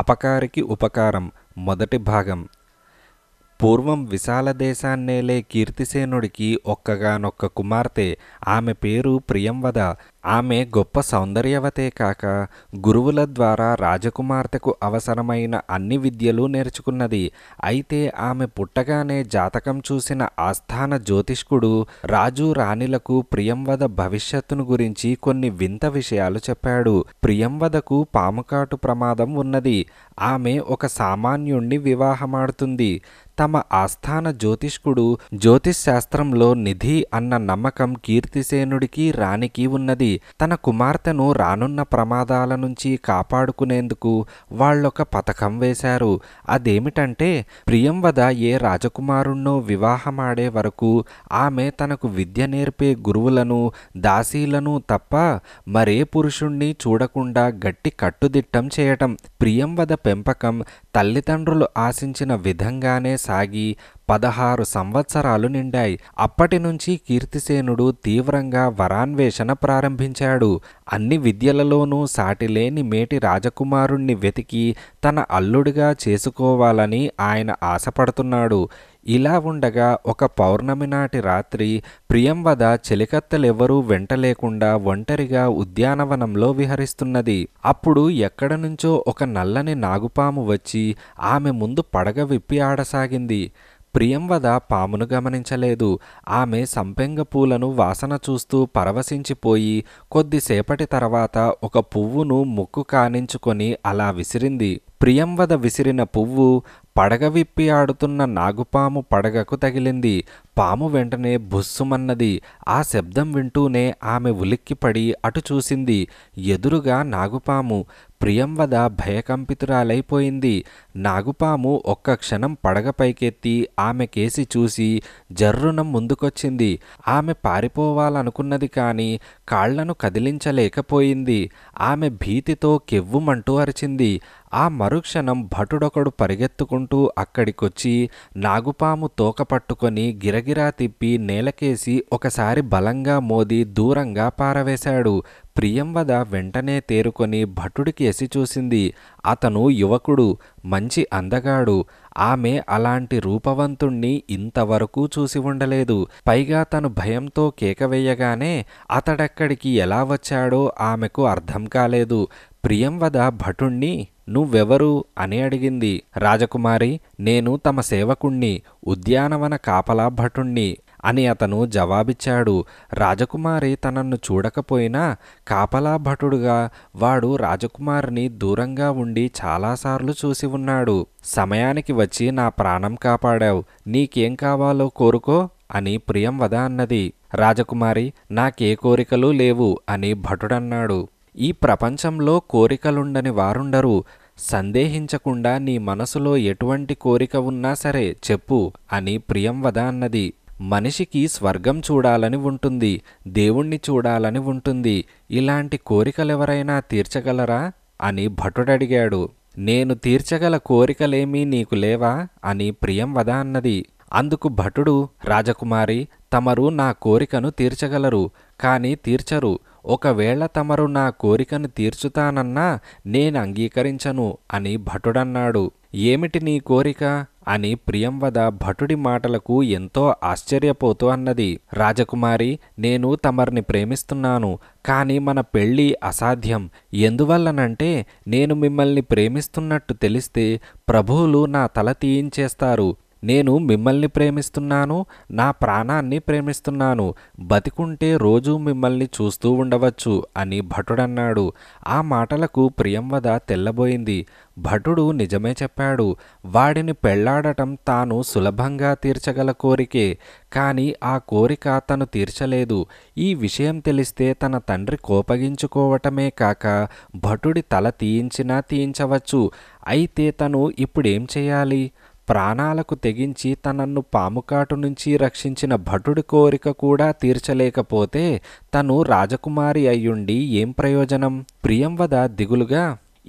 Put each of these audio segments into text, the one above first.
అపకారికి ఉపకారం మొదటి భాగం పూర్వం విశాల దేశాన్నేలే కీర్తిసేనుడికి ఒక్కగానొక్క కుమార్తె ఆమె పేరు ప్రియంవద ఆమె గొప్ప సౌందర్యవతే కాక గురువుల ద్వారా రాజకుమార్తెకు అవసరమైన అన్ని విద్యలు నేర్చుకున్నది అయితే ఆమె పుట్టగానే జాతకం చూసిన ఆస్థాన జ్యోతిష్కుడు రాజు రాణిలకు ప్రియంవద భవిష్యత్తును గురించి కొన్ని వింత విషయాలు చెప్పాడు ప్రియంవదకు పాముకాటు ప్రమాదం ఉన్నది ఆమె ఒక సామాన్యుణ్ణి వివాహమాడుతుంది తమ ఆస్థాన జ్యోతిష్కుడు జ్యోతిష్ శాస్త్రంలో నిధి అన్న నమ్మకం కీర్తిసేనుడికి రాణికి ఉన్నది తన కుమార్తెను రానున్న ప్రమాదాల నుంచి కాపాడుకునేందుకు వాళ్ళొక పథకం వేశారు అదేమిటంటే ప్రియంవద ఏ రాజకుమారుణ్ణో వివాహమాడే వరకు ఆమె తనకు విద్య నేర్పే గురువులను దాసీలను తప్ప మరే పురుషుణ్ణి చూడకుండా గట్టి కట్టుదిట్టం చేయటం ప్రియంవద పెంపకం తల్లిదండ్రులు ఆశించిన విధంగానే సాగి పదహారు సంవత్సరాలు నిండాయి అప్పటి నుంచి కీర్తిసేనుడు తీవ్రంగా వరాన్వేషణ ప్రారంభించాడు అన్ని విద్యలలోనూ సాటిలేని మేటి రాజకుమారుణ్ణి వెతికి తన అల్లుడిగా చేసుకోవాలని ఆయన ఆశపడుతున్నాడు ఇలా ఉండగా ఒక పౌర్ణమి నాటి రాత్రి ప్రియంవద చెలికత్తలెవ్వరూ వెంట లేకుండా ఒంటరిగా ఉద్యానవనంలో విహరిస్తున్నది అప్పుడు ఎక్కడ నుంచో ఒక నల్లని నాగుపాము వచ్చి ఆమె ముందు పడగ విప్పి ఆడసాగింది ప్రియంవద పామును గమనించలేదు ఆమె సంపెంగ పూలను వాసన చూస్తూ పరవశించిపోయి కొద్దిసేపటి తర్వాత ఒక పువ్వును ముక్కు కానించుకొని అలా విసిరింది ప్రియంవద విసిరిన పువ్వు పడగ విప్పి ఆడుతున్న నాగుపాము పడగకు తగిలింది పాము వెంటనే బుస్సుమన్నది ఆ శబ్దం వింటూనే ఆమె ఉలిక్కిపడి అటు చూసింది ఎదురుగా నాగుపాము ప్రియంవద భయకంపితురాలైపోయింది నాగుపాము ఒక్క క్షణం పడగ పైకెత్తి ఆమె కేసి చూసి జర్రునం ముందుకొచ్చింది ఆమె పారిపోవాలనుకున్నది కాని కాళ్లను కదిలించలేకపోయింది ఆమె భీతితో కెవ్వుమంటూ అరిచింది ఆ మరుక్షణం భటుడొకడు పరిగెత్తుకుంటూ అక్కడికొచ్చి నాగుపాము తోక పట్టుకొని గిరగిరా తిప్పి నేలకేసి ఒకసారి బలంగా మోది దూరంగా పారవేశాడు ప్రియంవద వెంటనే తేరుకొని భటుడికి ఎసిచూసింది అతను యువకుడు మంచి అందగాడు ఆమె అలాంటి రూపవంతుణ్ణి ఇంతవరకు చూసి ఉండలేదు పైగా తను భయంతో కేకవేయగానే అతడెక్కడికి ఎలా వచ్చాడో ఆమెకు అర్థం కాలేదు ప్రియంవద భటుణ్ణి నువ్వెవరు అని అడిగింది రాజకుమారి నేను తమ సేవకుణ్ణి ఉద్యానవన కాపలా భటుణ్ణి అని అతను జవాబిచ్చాడు రాజకుమారి తనను చూడకపోయినా కాపలాభటుడుగా వాడు రాజకుమారిని దూరంగా ఉండి చాలాసార్లు చూసి ఉన్నాడు సమయానికి వచ్చి నా ప్రాణం కాపాడావు నీకేం కావాలో కోరుకో అని ప్రియం వద అన్నది రాజకుమారి నాకే కోరికలు లేవు అని భటుడన్నాడు ఈ ప్రపంచంలో కోరికలుండని వారుండరు సందేహించకుండా నీ మనసులో ఎటువంటి కోరిక ఉన్నా సరే చెప్పు అని ప్రియం వద అన్నది మనిషికి స్వర్గం చూడాలని ఉంటుంది దేవుణ్ణి చూడాలని ఉంటుంది ఇలాంటి కోరికలెవరైనా తీర్చగలరా అని భటుడడిగాడు నేను తీర్చగల కోరికలేమీ నీకు లేవా అని ప్రియం వద అన్నది అందుకు భటుడు రాజకుమారి తమరు నా కోరికను తీర్చగలరు కానీ తీర్చరు ఒకవేళ తమరు నా కోరికను తీర్చుతానన్నా నేను అంగీకరించను అని భటుడన్నాడు ఏమిటి నీ కోరిక అని ప్రియంవద భటుడి మాటలకు ఎంతో ఆశ్చర్యపోతూ అన్నది రాజకుమారి నేను తమరిని ప్రేమిస్తున్నాను కానీ మన పెళ్ళి అసాధ్యం ఎందువల్లనంటే నేను మిమ్మల్ని ప్రేమిస్తున్నట్టు తెలిస్తే ప్రభువులు నా తల తీయించేస్తారు నేను మిమ్మల్ని ప్రేమిస్తున్నాను నా ప్రాణాన్ని ప్రేమిస్తున్నాను బతికుంటే రోజూ మిమ్మల్ని చూస్తూ ఉండవచ్చు అని భటుడన్నాడు ఆ మాటలకు ప్రియంవద తెల్లబోయింది భటుడు నిజమే చెప్పాడు వాడిని పెళ్లాడటం తాను సులభంగా తీర్చగల కోరికే కానీ ఆ కోరిక తను తీర్చలేదు ఈ విషయం తెలిస్తే తన తండ్రి కోపగించుకోవటమే కాక భటుడి తల తీయించినా తీయించవచ్చు అయితే తను ఇప్పుడేం చేయాలి ప్రాణాలకు తెగించి తనన్ను పాముకాటు నుంచి రక్షించిన భటుడి కోరిక కూడా తీర్చలేకపోతే తను రాజకుమారి అయ్యుండి ఏం ప్రయోజనం ప్రియంవద దిగులుగా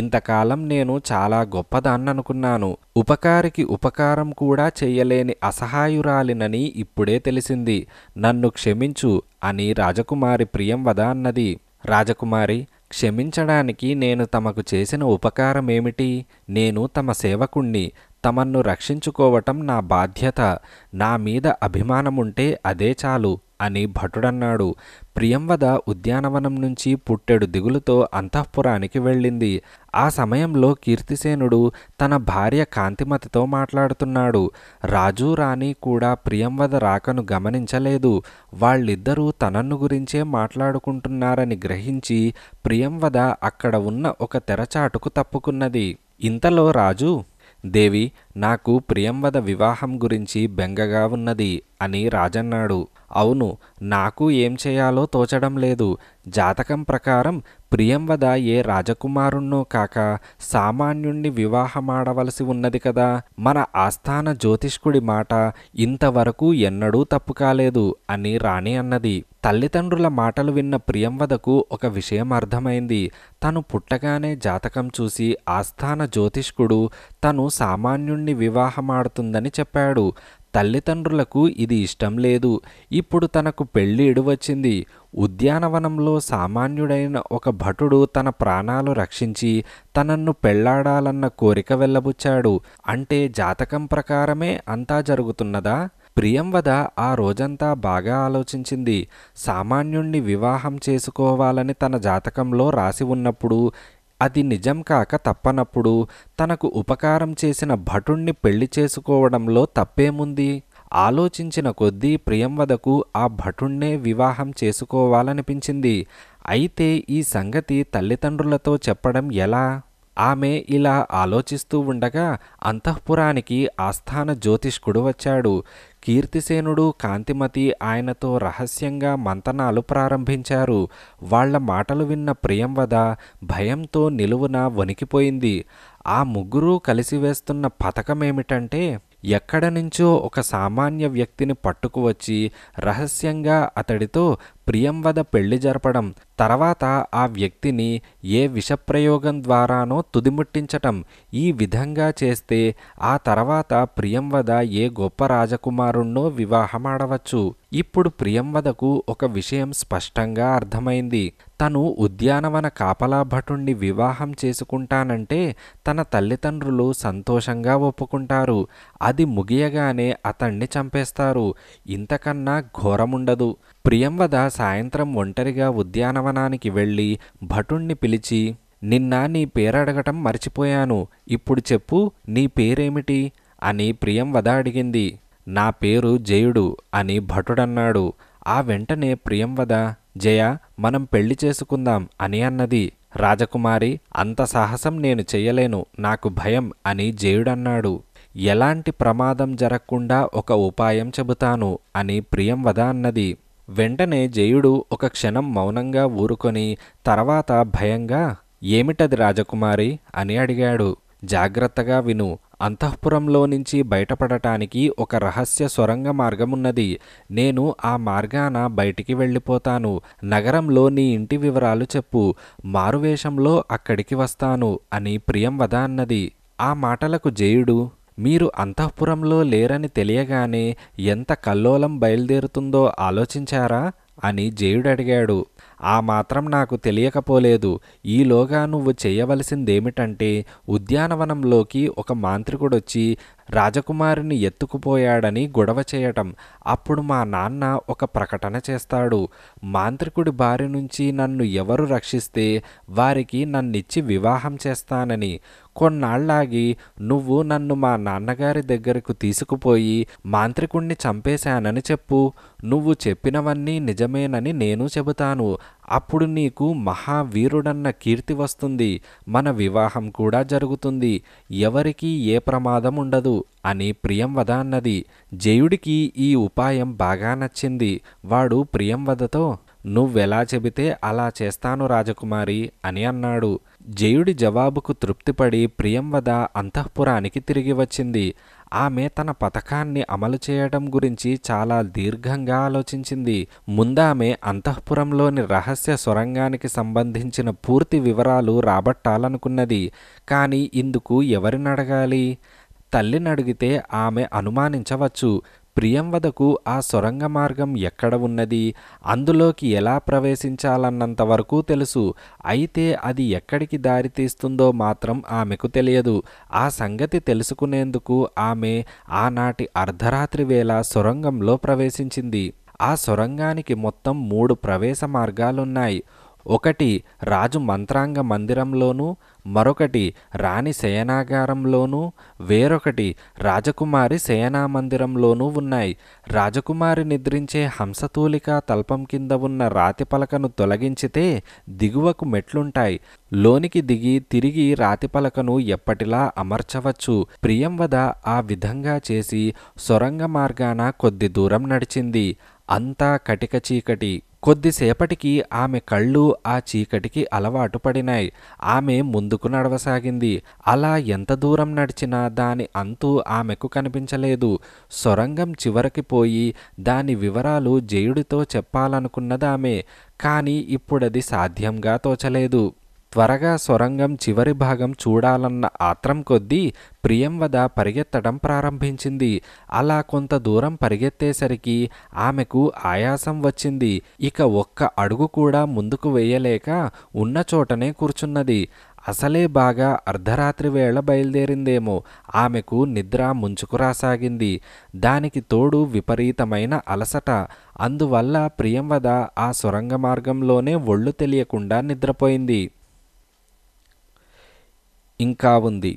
ఇంతకాలం నేను చాలా గొప్పదాన్ననుకున్నాను ఉపకారికి ఉపకారం కూడా చేయలేని అసహాయురాలినని ఇప్పుడే తెలిసింది నన్ను క్షమించు అని రాజకుమారి ప్రియంవద అన్నది రాజకుమారి క్షమించడానికి నేను తమకు చేసిన ఉపకారమేమిటి నేను తమ సేవకుణ్ణి తమన్ను రక్షించుకోవటం నా బాధ్యత నా మీద అభిమానముంటే అదే చాలు అని భటుడన్నాడు ప్రియంవద ఉద్యానవనం నుంచి పుట్టెడు దిగులుతో అంతఃపురానికి వెళ్ళింది ఆ సమయంలో కీర్తిసేనుడు తన భార్య కాంతిమతితో మాట్లాడుతున్నాడు రాజు రాణి కూడా ప్రియంవద రాకను గమనించలేదు వాళ్ళిద్దరూ తనన్ను గురించే మాట్లాడుకుంటున్నారని గ్రహించి ప్రియంవద అక్కడ ఉన్న ఒక తెరచాటుకు తప్పుకున్నది ఇంతలో రాజు దేవి నాకు ప్రియంవద వివాహం గురించి బెంగగా ఉన్నది అని రాజన్నాడు అవును నాకు ఏం చేయాలో తోచడం లేదు జాతకం ప్రకారం ప్రియంవద ఏ రాజకుమారుణ్ణో కాక సామాన్యుణ్ణి వివాహమాడవలసి ఉన్నది కదా మన ఆస్థాన జ్యోతిష్కుడి మాట ఇంతవరకు ఎన్నడూ తప్పు కాలేదు అని రాణి అన్నది తల్లిదండ్రుల మాటలు విన్న ప్రియంవదకు ఒక విషయం అర్థమైంది తను పుట్టగానే జాతకం చూసి ఆస్థాన జ్యోతిష్కుడు తను సామాన్యుణ్ణి వివాహమాడుతుందని చెప్పాడు తల్లిదండ్రులకు ఇది ఇష్టం లేదు ఇప్పుడు తనకు పెళ్లి వచ్చింది ఉద్యానవనంలో సామాన్యుడైన ఒక భటుడు తన ప్రాణాలు రక్షించి తనన్ను పెళ్లాడాలన్న కోరిక వెళ్ళబుచ్చాడు అంటే జాతకం ప్రకారమే అంతా జరుగుతున్నదా ప్రియంవద ఆ రోజంతా బాగా ఆలోచించింది సామాన్యుణ్ణి వివాహం చేసుకోవాలని తన జాతకంలో రాసి ఉన్నప్పుడు అది నిజం కాక తప్పనప్పుడు తనకు ఉపకారం చేసిన భటుణ్ణి పెళ్లి చేసుకోవడంలో తప్పేముంది ఆలోచించిన కొద్దీ ప్రియంవదకు ఆ భటుణ్ణే వివాహం చేసుకోవాలనిపించింది అయితే ఈ సంగతి తల్లిదండ్రులతో చెప్పడం ఎలా ఆమె ఇలా ఆలోచిస్తూ ఉండగా అంతఃపురానికి ఆస్థాన జ్యోతిష్కుడు వచ్చాడు కీర్తిసేనుడు కాంతిమతి ఆయనతో రహస్యంగా మంతనాలు ప్రారంభించారు వాళ్ల మాటలు విన్న ప్రియంవద భయంతో నిలువున వణికిపోయింది ఆ ముగ్గురూ కలిసివేస్తున్న పథకమేమిటంటే ఎక్కడ నుంచో ఒక సామాన్య వ్యక్తిని పట్టుకువచ్చి రహస్యంగా అతడితో ప్రియంవద పెళ్లి జరపడం తర్వాత ఆ వ్యక్తిని ఏ విషప్రయోగం ద్వారానో తుదిముట్టించటం ఈ విధంగా చేస్తే ఆ తర్వాత ప్రియంవద ఏ గొప్ప రాజకుమారుణ్ణో వివాహమాడవచ్చు ఇప్పుడు ప్రియంవదకు ఒక విషయం స్పష్టంగా అర్థమైంది తను ఉద్యానవన కాపలా భటుణ్ణి వివాహం చేసుకుంటానంటే తన తల్లిదండ్రులు సంతోషంగా ఒప్పుకుంటారు అది ముగియగానే అతణ్ణి చంపేస్తారు ఇంతకన్నా ఘోరముండదు ప్రియంవద సాయంత్రం ఒంటరిగా ఉద్యానవనానికి వెళ్ళి భటుణ్ణి పిలిచి నిన్న నీ పేరడగటం మర్చిపోయాను ఇప్పుడు చెప్పు నీ పేరేమిటి అని ప్రియంవద అడిగింది నా పేరు జయుడు అని భటుడన్నాడు ఆ వెంటనే ప్రియంవద జయ మనం పెళ్లి చేసుకుందాం అని అన్నది రాజకుమారి అంత సాహసం నేను చెయ్యలేను నాకు భయం అని జయుడన్నాడు ఎలాంటి ప్రమాదం జరగకుండా ఒక ఉపాయం చెబుతాను అని ప్రియంవద అన్నది వెంటనే జయుడు ఒక క్షణం మౌనంగా ఊరుకొని తర్వాత భయంగా ఏమిటది రాజకుమారి అని అడిగాడు జాగ్రత్తగా విను అంతఃపురంలో నుంచి బయటపడటానికి ఒక రహస్య సొరంగ మార్గమున్నది నేను ఆ మార్గాన బయటికి వెళ్ళిపోతాను నగరంలో నీ ఇంటి వివరాలు చెప్పు మారువేషంలో అక్కడికి వస్తాను అని ప్రియం వదాన్నది అన్నది ఆ మాటలకు జయుడు మీరు అంతఃపురంలో లేరని తెలియగానే ఎంత కల్లోలం బయలుదేరుతుందో ఆలోచించారా అని జయుడడిగాడు ఆ మాత్రం నాకు తెలియకపోలేదు ఈలోగా నువ్వు చేయవలసిందేమిటంటే ఉద్యానవనంలోకి ఒక మాంత్రికుడొచ్చి రాజకుమారిని ఎత్తుకుపోయాడని గొడవ చేయటం అప్పుడు మా నాన్న ఒక ప్రకటన చేస్తాడు మాంత్రికుడి బారి నుంచి నన్ను ఎవరు రక్షిస్తే వారికి నన్నిచ్చి వివాహం చేస్తానని కొన్నాళ్ళాగి నువ్వు నన్ను మా నాన్నగారి దగ్గరకు తీసుకుపోయి మాంత్రికుణ్ణి చంపేశానని చెప్పు నువ్వు చెప్పినవన్నీ నిజమేనని నేను చెబుతాను అప్పుడు నీకు మహావీరుడన్న కీర్తి వస్తుంది మన వివాహం కూడా జరుగుతుంది ఎవరికీ ఏ ప్రమాదం ఉండదు అని ప్రియంవద అన్నది జయుడికి ఈ ఉపాయం బాగా నచ్చింది వాడు ప్రియంవదతో నువ్వెలా చెబితే అలా చేస్తాను రాజకుమారి అని అన్నాడు జయుడి జవాబుకు తృప్తిపడి ప్రియంవద అంతఃపురానికి తిరిగి వచ్చింది ఆమె తన పథకాన్ని అమలు చేయడం గురించి చాలా దీర్ఘంగా ఆలోచించింది ముందామె అంతఃపురంలోని రహస్య సొరంగానికి సంబంధించిన పూర్తి వివరాలు రాబట్టాలనుకున్నది కానీ ఇందుకు ఎవరినడగాలి అడిగితే ఆమె అనుమానించవచ్చు ప్రియంవదకు ఆ సొరంగ మార్గం ఎక్కడ ఉన్నది అందులోకి ఎలా ప్రవేశించాలన్నంత వరకు తెలుసు అయితే అది ఎక్కడికి దారితీస్తుందో మాత్రం ఆమెకు తెలియదు ఆ సంగతి తెలుసుకునేందుకు ఆమె ఆనాటి అర్ధరాత్రి వేళ సొరంగంలో ప్రవేశించింది ఆ సొరంగానికి మొత్తం మూడు ప్రవేశ మార్గాలున్నాయి ఒకటి రాజు మంత్రాంగ మందిరంలోనూ మరొకటి రాణి శయనాగారంలోనూ వేరొకటి రాజకుమారి శయనా మందిరంలోనూ ఉన్నాయి రాజకుమారి నిద్రించే హంసతూలిక తల్పం కింద ఉన్న రాతి పలకను తొలగించితే దిగువకు మెట్లుంటాయి లోనికి దిగి తిరిగి రాతి పలకను ఎప్పటిలా అమర్చవచ్చు ప్రియంవద ఆ విధంగా చేసి సొరంగ మార్గాన కొద్ది దూరం నడిచింది అంతా కటిక చీకటి కొద్దిసేపటికి ఆమె కళ్ళు ఆ చీకటికి అలవాటు పడినాయి ఆమె ముందుకు నడవసాగింది అలా ఎంత దూరం నడిచినా దాని అంతు ఆమెకు కనిపించలేదు సొరంగం చివరికి పోయి దాని వివరాలు జయుడితో చెప్పాలనుకున్నదామె కానీ ఇప్పుడది సాధ్యంగా తోచలేదు త్వరగా సొరంగం చివరి భాగం చూడాలన్న ఆత్రం కొద్దీ ప్రియంవద పరిగెత్తడం ప్రారంభించింది అలా కొంత దూరం పరిగెత్తేసరికి ఆమెకు ఆయాసం వచ్చింది ఇక ఒక్క అడుగు కూడా ముందుకు వేయలేక ఉన్న చోటనే కూర్చున్నది అసలే బాగా అర్ధరాత్రి వేళ బయలుదేరిందేమో ఆమెకు నిద్ర ముంచుకురాసాగింది దానికి తోడు విపరీతమైన అలసట అందువల్ల ప్రియంవద ఆ సొరంగ మార్గంలోనే ఒళ్ళు తెలియకుండా నిద్రపోయింది ఇంకా ఉంది